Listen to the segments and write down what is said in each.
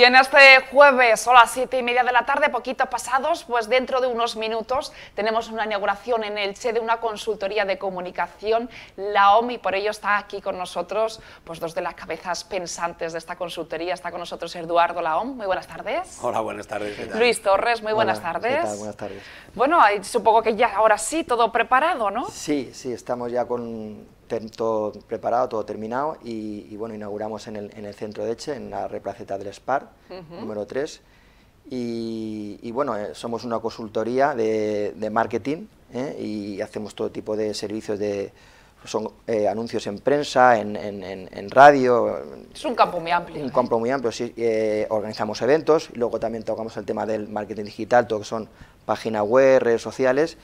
Y en este jueves a las siete y media de la tarde, poquitos pasados, pues dentro de unos minutos tenemos una inauguración en el CHE de una consultoría de comunicación, la y por ello está aquí con nosotros, pues dos de las cabezas pensantes de esta consultoría, está con nosotros Eduardo Laom, muy buenas tardes. Hola, buenas tardes. Luis Torres, muy buenas tardes. Buenas tardes. Bueno, supongo que ya ahora sí, todo preparado, ¿no? Sí, sí, estamos ya con, todo preparado, todo terminado y, bueno, inauguramos en el, centro de Eche, en la replaceta del SPAR, número 3. Y, bueno, eh, somos una consultoría de, marketing ¿eh? y hacemos todo tipo de servicios de, son eh, anuncios en prensa, en, radio. Es un campo muy amplio. Un campo muy amplio, sí. organizamos eventos, y luego también tocamos el tema del marketing digital, todo que son páginas web, redes sociales.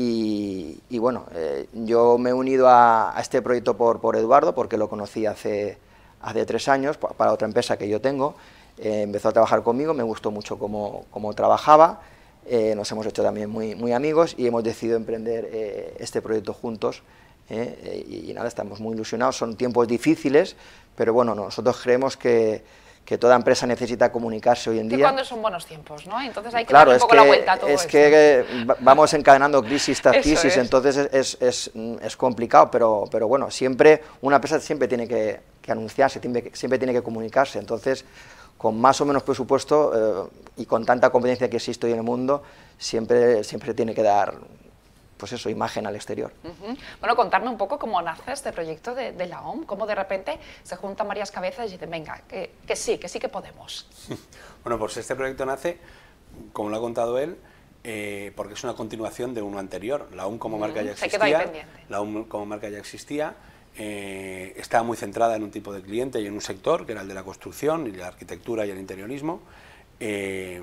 Y, bueno, eh, yo me he unido a, este proyecto por, por, Eduardo, porque lo conocí hace, hace tres años para otra empresa que yo tengo. Eh, empezó a trabajar conmigo, me gustó mucho cómo, cómo trabajaba, eh, nos hemos hecho también muy, muy amigos y hemos decidido emprender este proyecto juntos. y nada, estamos muy ilusionados, son tiempos difíciles, pero bueno, nosotros creemos que que toda empresa necesita comunicarse hoy en día. Y cuando son buenos tiempos, ¿no? Entonces hay que dar un poco la vuelta a todo Es que vamos encadenando crisis tras crisis, entonces mm, es, complicado, pero, pero bueno, siempre una empresa siempre tiene que, anunciarse, siempre, tiene que comunicarse, entonces con más o menos presupuesto eh, y con tanta competencia que existe hoy en el mundo, siempre, siempre tiene que dar pues eso, imagen al exterior. Bueno, contarme un poco cómo nace este proyecto de, la OM, cómo de repente se juntan varias cabezas y dicen, venga, que, sí, que sí que podemos. bueno, pues este proyecto nace, como lo ha contado él, eh, porque es una continuación de uno anterior. La OM como marca ya existía. La OM como marca ya existía. Eh, estaba muy centrada en un tipo de cliente y en un sector, que era el de la construcción y la arquitectura y el interiorismo. Eh,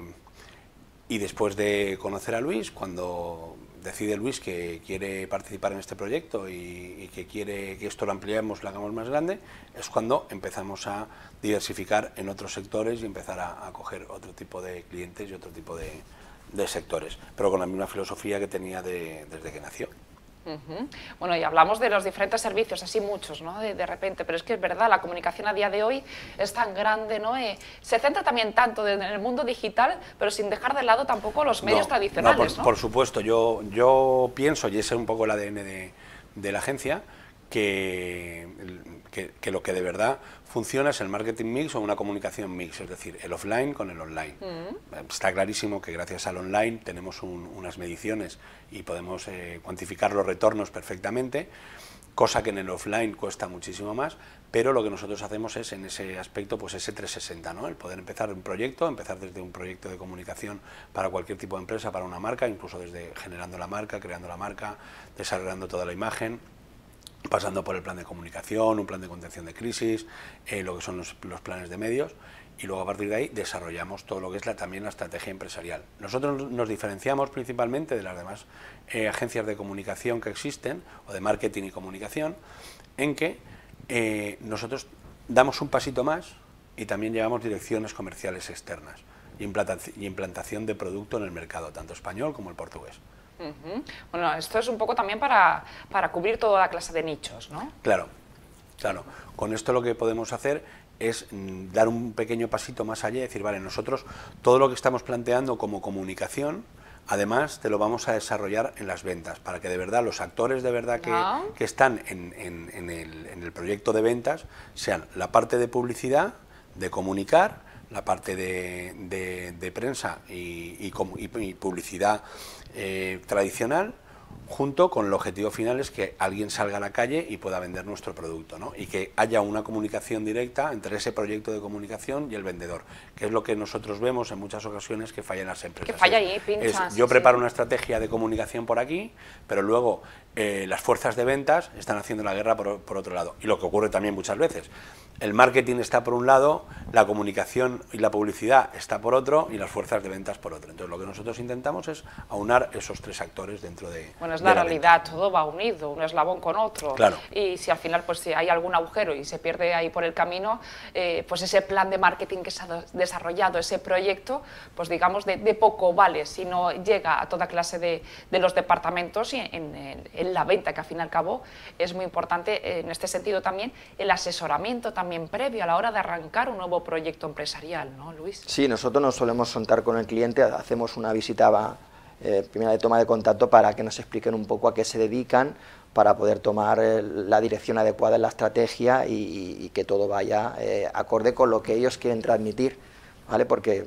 y después de conocer a Luis, cuando decide Luis que quiere participar en este proyecto y, que quiere que esto lo ampliemos, lo hagamos más grande, es cuando empezamos a diversificar en otros sectores y empezar a, acoger otro tipo de clientes y otro tipo de, sectores, pero con la misma filosofía que tenía desde que nació. Bueno, y hablamos de los diferentes servicios, así muchos, ¿no? De, repente, pero es que es verdad, la comunicación a día de hoy es tan grande, ¿no? Eh, se centra también tanto en el mundo digital, pero sin dejar de lado tampoco los medios tradicionales, no por, supuesto, yo, yo pienso, y ese es un poco el ADN de la agencia, que, lo que de verdad funciona es el marketing mix o una comunicación mix, es decir, el offline con el online. Mm. Está clarísimo que gracias al online tenemos unas mediciones y podemos eh, cuantificar los retornos perfectamente cosa que en el offline cuesta muchísimo más, pero lo que nosotros hacemos es en ese aspecto, pues ese 360, ¿no? El poder empezar un proyecto, empezar desde un proyecto de comunicación para cualquier tipo de empresa, para una marca, incluso desde generando la marca, creando la marca, desarrollando toda la imagen, pasando por el plan de comunicación, un plan de contención de crisis, eh, lo que son los, planes de medios, y luego a partir de ahí desarrollamos todo lo que es la, también la estrategia empresarial. Nosotros nos diferenciamos principalmente de las demás eh, agencias de comunicación que existen, o de marketing y comunicación, en que eh, nosotros damos un pasito más y también llevamos direcciones comerciales externas y implantación de producto en el mercado, tanto español como el portugués. Bueno, esto es un poco también para, cubrir toda la clase de nichos, ¿no? Claro, claro. Con esto lo que podemos hacer es mm, dar un pequeño pasito más allá y decir, vale, nosotros todo lo que estamos planteando como comunicación, además te lo vamos a desarrollar en las ventas, para que de verdad los actores de verdad que, ah. que están en, el, en el proyecto de ventas sean la parte de publicidad, de comunicar la parte de, prensa y, publicidad eh, tradicional, junto con el objetivo final es que alguien salga a la calle y pueda vender nuestro producto, ¿no? y que haya una comunicación directa entre ese proyecto de comunicación y el vendedor, que es lo que nosotros vemos en muchas ocasiones que fallan las empresas. Que falla yo preparo una estrategia de comunicación por aquí, pero luego eh, las fuerzas de ventas están haciendo la guerra por, otro lado. Y lo que ocurre también muchas veces. El marketing está por un lado, la comunicación y la publicidad está por otro y las fuerzas de ventas por otro. Entonces lo que nosotros intentamos es aunar esos tres actores dentro de... Bueno, es la, realidad, todo va unido, un eslabón con otro. Claro. Y si al final pues si hay algún agujero y se pierde ahí por el camino, eh, pues ese plan de marketing que se ha desarrollado, ese proyecto, pues digamos de, poco vale si no llega a toda clase de, de los departamentos y en la venta, que al fin y al cabo es muy importante eh, en este sentido también el asesoramiento también previo a la hora de arrancar un nuevo proyecto empresarial, ¿no, Luis? Sí, nosotros nos solemos sentar con el cliente, hacemos una visita eh, primera de toma de contacto para que nos expliquen un poco a qué se dedican, para poder tomar eh, la dirección adecuada en la estrategia y, que todo vaya acorde con lo que ellos quieren transmitir, ¿vale? Porque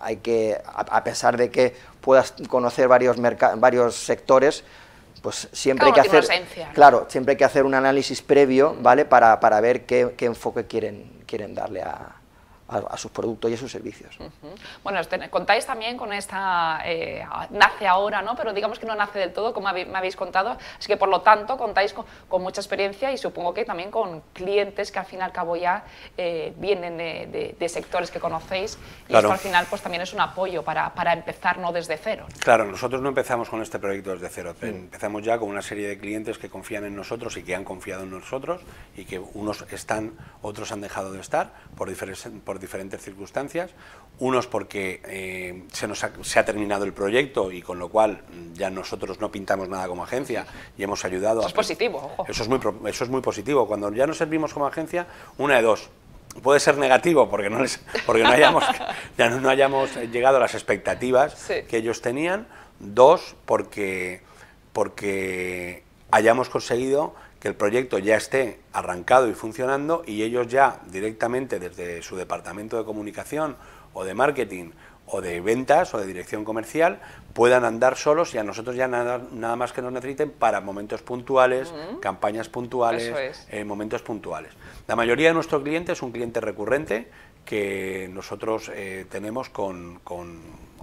hay que, a, pesar de que puedas conocer varios, varios sectores, pues siempre hay que hacer, claro, siempre hay que hacer un análisis previo, ¿vale? Para, para ver qué, qué enfoque quieren, quieren darle a, a, sus productos y a sus servicios. Bueno, contáis también con esta, eh, nace ahora, ¿no? pero digamos que no nace del todo, como me habéis contado, así que por lo tanto contáis con, mucha experiencia y supongo que también con clientes que al fin y al cabo ya eh, vienen de, sectores que conocéis y al final pues también es un apoyo para, para empezar no desde cero. Claro, nosotros no empezamos con este proyecto desde cero, mm. empezamos ya con una serie de clientes que confían en nosotros y que han confiado en nosotros y que unos están, otros han dejado de estar por, diferentes, diferentes circunstancias, unos porque eh, se nos ha, se ha terminado el proyecto y con lo cual mm, ya nosotros no pintamos nada como agencia y hemos ayudado... es positivo, Eso es, muy, eso es muy positivo. Cuando ya nos servimos como agencia, una de dos, puede ser negativo porque no porque no hayamos ya no, hayamos llegado a las expectativas que ellos tenían dos porque porque hayamos conseguido que el proyecto ya esté arrancado y funcionando y ellos ya directamente desde su departamento de comunicación o de marketing o de ventas o de dirección comercial puedan andar solos y a nosotros ya nada, más que nos necesiten para momentos puntuales, campañas puntuales, eh, momentos puntuales. La mayoría de nuestro cliente es un cliente recurrente que nosotros eh, tenemos con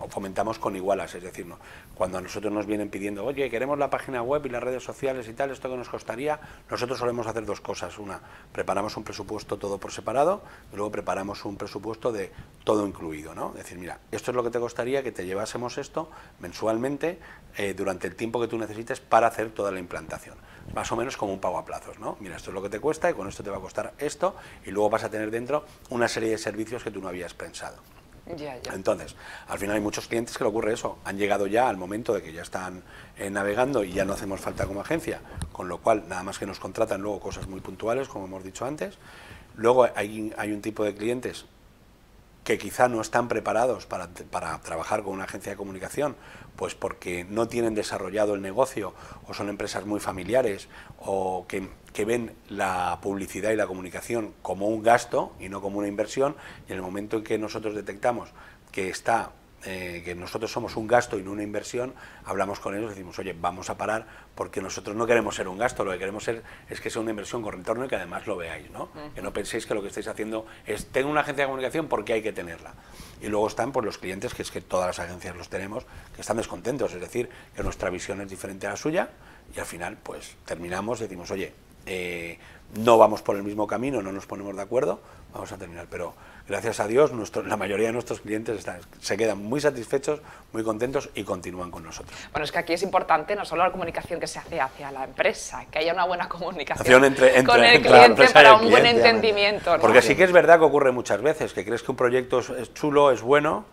fomentamos con igualas, es decir, cuando a nosotros nos vienen pidiendo, oye, queremos la página web y las redes sociales y tal, esto que nos costaría, nosotros solemos hacer dos cosas. Una, preparamos un presupuesto todo por separado y luego preparamos un presupuesto de todo incluido, ¿no? Es decir, mira, esto es lo que te costaría que te llevásemos esto mensualmente eh, durante el tiempo que tú necesites para hacer toda la implantación. Más o menos como un pago a plazos, ¿no? Mira, esto es lo que te cuesta y con esto te va a costar esto y luego vas a tener dentro una serie de servicios que tú no habías pensado. Ya, ya. Entonces, al final hay muchos clientes que le ocurre eso. Han llegado ya al momento de que ya están eh, navegando y ya no hacemos falta como agencia, con lo cual nada más que nos contratan luego cosas muy puntuales, como hemos dicho antes. Luego hay un tipo de clientes que quizá no están preparados para, trabajar con una agencia de comunicación, pues porque no tienen desarrollado el negocio o son empresas muy familiares o que, que, ven la publicidad y la comunicación como un gasto y no como una inversión, y en el momento en que nosotros detectamos que está eh, que nosotros somos un gasto y no una inversión, hablamos con ellos y decimos, oye, vamos a parar porque nosotros no queremos ser un gasto, lo que queremos ser es que sea una inversión con retorno y que además lo veáis, ¿no? Que no penséis que lo que estáis haciendo es, tener una agencia de comunicación porque hay que tenerla. Y luego están por pues, los clientes, que es que todas las agencias los tenemos, que están descontentos, es decir, que nuestra visión es diferente a la suya y al final pues terminamos y decimos, oye, eh, no vamos por el mismo camino, no nos ponemos de acuerdo, vamos a terminar. Pero gracias a Dios, la mayoría de nuestros clientes se quedan muy satisfechos, muy contentos y continúan con nosotros. Bueno, es que aquí es importante no solo la comunicación que se hace hacia la empresa, que haya una buena comunicación entre, con el cliente para un buen entendimiento. Porque sí que es verdad que ocurre muchas veces, que crees que un proyecto es chulo, es bueno,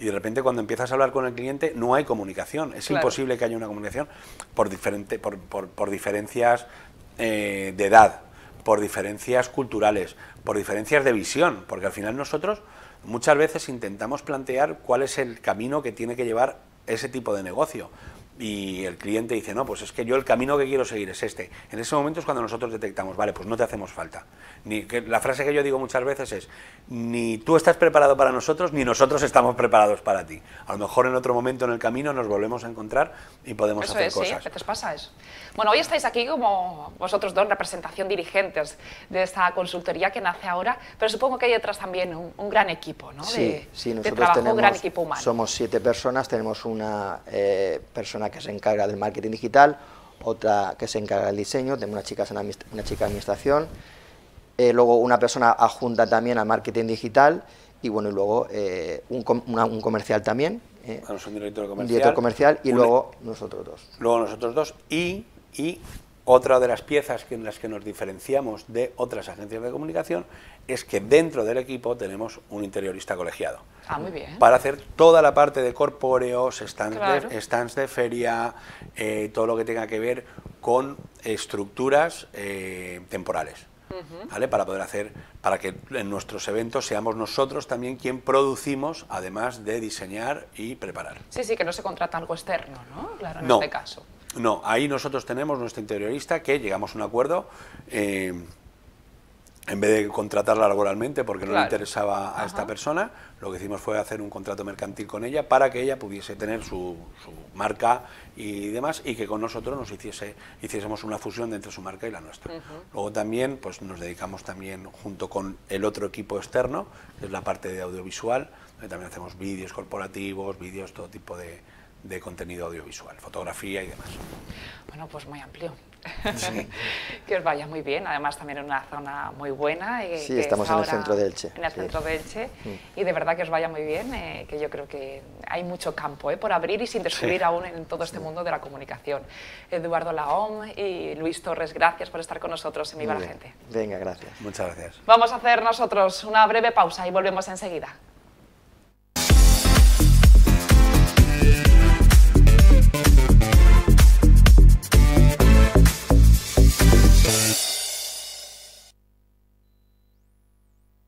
y de repente cuando empiezas a hablar con el cliente no hay comunicación, es imposible que haya una comunicación por, diferente, por, por diferencias eh, de edad, por diferencias culturales, por diferencias de visión, porque al final nosotros muchas veces intentamos plantear cuál es el camino que tiene que llevar ese tipo de negocio, y el cliente dice, no, pues es que yo el camino que quiero seguir es este. En ese momento es cuando nosotros detectamos, vale, pues no te hacemos falta. Ni, que la frase que yo digo muchas veces es, ni tú estás preparado para nosotros, ni nosotros estamos preparados para ti. A lo mejor en otro momento en el camino nos volvemos a encontrar y podemos hacer cosas. Sí, te pasa eso? Bueno, hoy estáis aquí como vosotros dos, representación dirigentes de esta consultoría que nace ahora, pero supongo que hay detrás también un, gran equipo, ¿no? Sí, sí, nosotros tenemos, un gran equipo humano. somos siete personas, tenemos una eh, persona que se encarga del marketing digital, otra que se encarga del diseño, tengo una chica, una chica de administración, eh, luego una persona adjunta también al marketing digital y bueno, y luego eh, un, comercial también. Eh, un director comercial. y luego nosotros dos. Luego nosotros dos y, y otra de las piezas en las que nos diferenciamos de otras agencias de comunicación es que dentro del equipo tenemos un interiorista colegiado. Ah, muy bien. Para hacer toda la parte de corpóreos, stands, de, stands de, feria, eh, todo lo que tenga que ver con estructuras eh, temporales. ¿Vale? Para poder hacer, para que en nuestros eventos seamos nosotros también quien producimos, además de diseñar y preparar. Sí, sí, que no se contrata algo externo, ¿no? Claro, en este caso. No, ahí nosotros tenemos nuestro interiorista que llegamos a un acuerdo. Eh, en vez de contratarla laboralmente porque no le interesaba a esta persona, lo que hicimos fue hacer un contrato mercantil con ella para que ella pudiese tener su, marca y demás y que con nosotros nos hiciese, hiciésemos una fusión entre su marca y la nuestra. Luego también pues, nos dedicamos también junto con el otro equipo externo, que es la parte de audiovisual, donde también hacemos vídeos corporativos, vídeos, todo tipo de, de contenido audiovisual, fotografía y demás. Bueno, pues muy amplio. que os vaya muy bien, además también en una zona muy buena. sí, estamos en el centro de Elche. En el centro de Elche mm. y de verdad que os vaya muy bien, eh, que yo creo que hay mucho campo eh, por abrir y sin descubrir aún en todo este mundo de la comunicación. Eduardo Laom y Luis Torres, gracias por estar con nosotros en Viva la Gente. Venga, gracias. Muchas gracias. Vamos a hacer nosotros una breve pausa y volvemos enseguida.